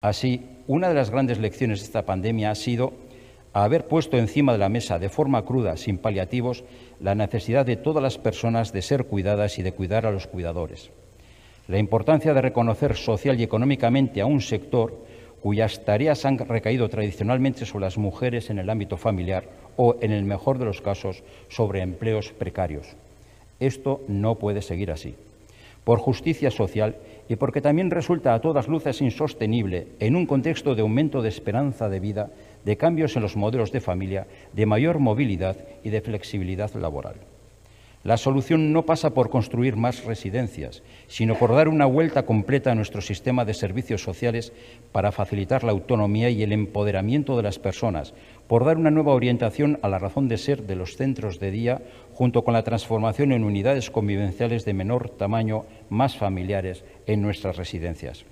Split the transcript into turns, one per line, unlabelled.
Así, una de las grandes lecciones de esta pandemia ha sido haber puesto encima de la mesa de forma cruda, sin paliativos, la necesidad de todas las personas de ser cuidadas y de cuidar a los cuidadores. La importancia de reconocer social y económicamente a un sector cuyas tareas han recaído tradicionalmente sobre las mujeres en el ámbito familiar o, en el mejor de los casos, sobre empleos precarios. Esto no puede seguir así por justicia social y porque también resulta a todas luces insostenible en un contexto de aumento de esperanza de vida, de cambios en los modelos de familia, de mayor movilidad y de flexibilidad laboral. La solución no pasa por construir más residencias, sino por dar una vuelta completa a nuestro sistema de servicios sociales para facilitar la autonomía y el empoderamiento de las personas, por dar una nueva orientación a la razón de ser de los centros de día, junto con la transformación en unidades convivenciales de menor tamaño, más familiares, en nuestras residencias.